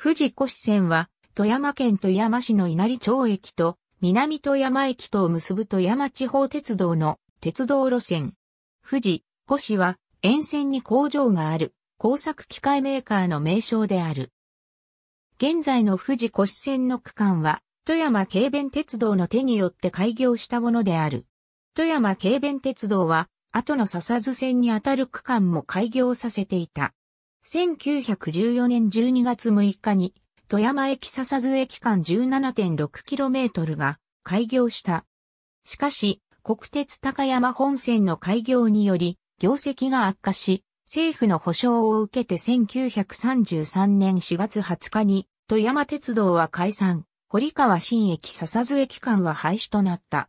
富士越線は、富山県富山市の稲荷町駅と、南富山駅とを結ぶ富山地方鉄道の鉄道路線。富士越は、沿線に工場がある、工作機械メーカーの名称である。現在の富士越線の区間は、富山軽便鉄道の手によって開業したものである。富山軽便鉄道は、後の笹津線にあたる区間も開業させていた。1914年12月6日に、富山駅笹津駅間 17.6km が開業した。しかし、国鉄高山本線の開業により、業績が悪化し、政府の保障を受けて1933年4月20日に、富山鉄道は解散、堀川新駅笹津駅間は廃止となった。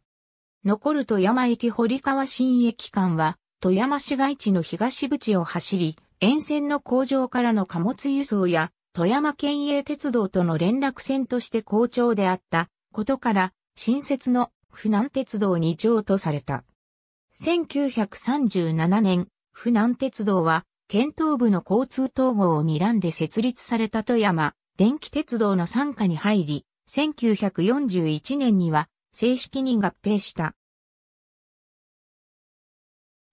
残る富山駅堀川新駅間は、富山市街地の東口を走り、沿線の工場からの貨物輸送や、富山県営鉄道との連絡線として好調であったことから、新設の府南鉄道に譲渡された。1937年、府南鉄道は、県東部の交通統合を睨んで設立された富山、電気鉄道の参加に入り、1941年には正式に合併した。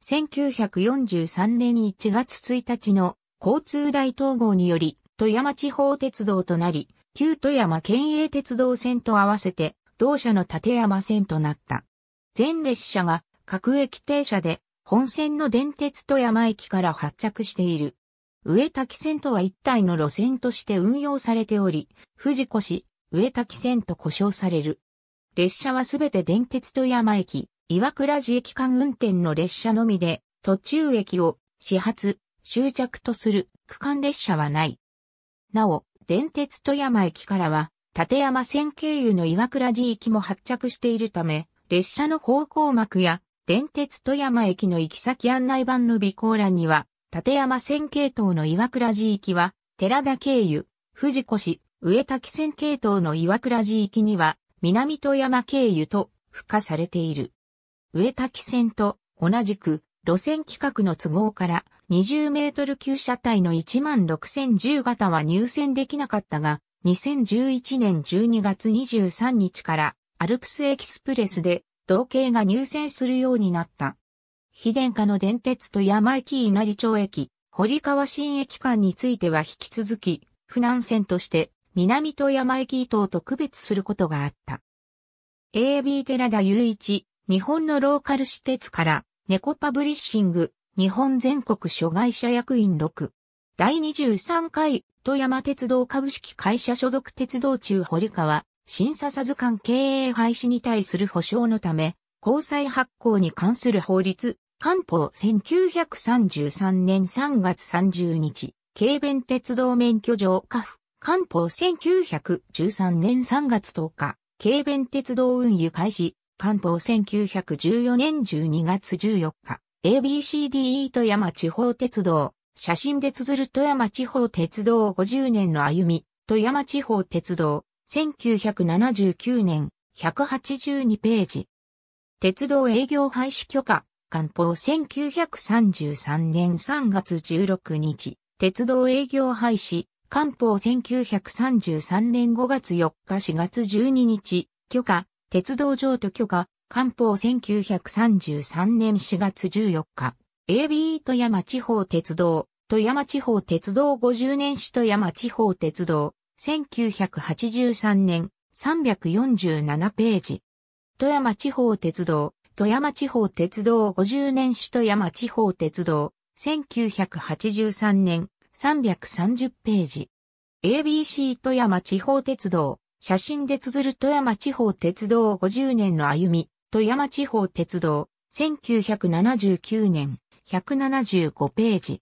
1943年1月1日の交通大統合により、富山地方鉄道となり、旧富山県営鉄道線と合わせて、同社の立山線となった。全列車が各駅停車で、本線の電鉄富山駅から発着している。上滝線とは一体の路線として運用されており、富士越、上滝線と呼称される。列車はすべて電鉄富山駅、岩倉寺駅間運転の列車のみで、途中駅を始発、終着とする区間列車はない。なお、電鉄富山駅からは、立山線経由の岩倉寺駅も発着しているため、列車の方向幕や、電鉄富山駅の行き先案内板の備考欄には、立山線系統の岩倉寺行きは、寺田経由、富士越、上滝線系統の岩倉寺行きには、南富山経由と付加されている。上滝線と同じく路線規格の都合から20メートル級車体の16010型は入線できなかったが、2011年12月23日からアルプスエキスプレスで同型が入線するようになった。非電化の電鉄と山駅稲荷町駅、堀川新駅間については引き続き、不難線として南と山駅伊東と区別することがあった。AB 寺田雄一、日本のローカル私鉄から、猫パブリッシング、日本全国諸外社役員6。第23回、富山鉄道株式会社所属鉄道中堀川、審査さず間経営廃止に対する保障のため、交際発行に関する法律、官報1933年3月30日、軽弁鉄道免許状下府、官報1913年3月10日、軽弁鉄道運輸開始、官報1914年12月14日、ABCDE 富山地方鉄道、写真で綴る富山地方鉄道50年の歩み、富山地方鉄道、1979年、182ページ。鉄道営業廃止許可、官報1933年3月16日、鉄道営業廃止、官報1933年5月4日4月12日、許可、鉄道上と許可、官報1933年4月14日、AB 富山地方鉄道、富山地方鉄道50年史富山地方鉄道、1983年347ページ。富山地方鉄道、富山地方鉄道50年史富山地方鉄道、1983年330ページ。ABC 富山地方鉄道、写真で綴る富山地方鉄道50年の歩み、富山地方鉄道、1979年、175ページ。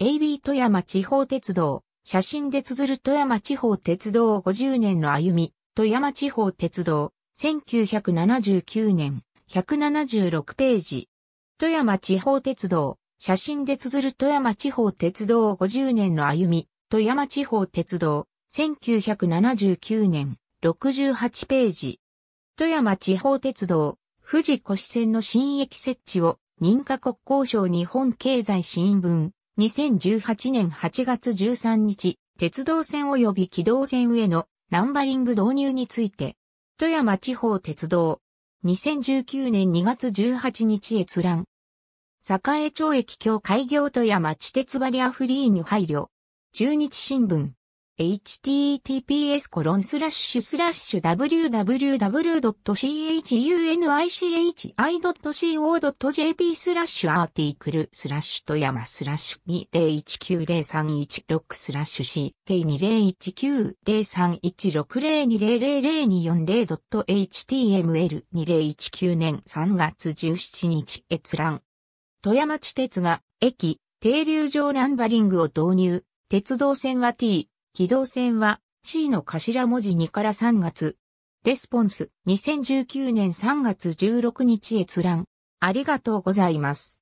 AB 富山地方鉄道、写真で綴る富山地方鉄道50年の歩み、富山地方鉄道、1979年、176ページ。富山地方鉄道、写真で綴る富山地方鉄道50年の歩み、富山地方鉄道、1979年、68ページ。富山地方鉄道、富士越線の新駅設置を認可国交省日本経済新聞。2018年8月13日、鉄道線及び軌道線へのナンバリング導入について、富山地方鉄道、2019年2月18日閲覧。栄町駅協開業富山地鉄バリアフリーに配慮。中日新聞。https コロンスラッシュスラッシュ www.chunich.co.jp i スラッシュアーティクルスラッシュ富山スラッシュ20190316スラッシュ ck2019-0316020040.html2019 年3月17日閲覧富山地鉄が駅停留場ナンバリングを導入鉄道線は T 機動戦は C の頭文字2から3月。レスポンス2019年3月16日閲覧。ありがとうございます。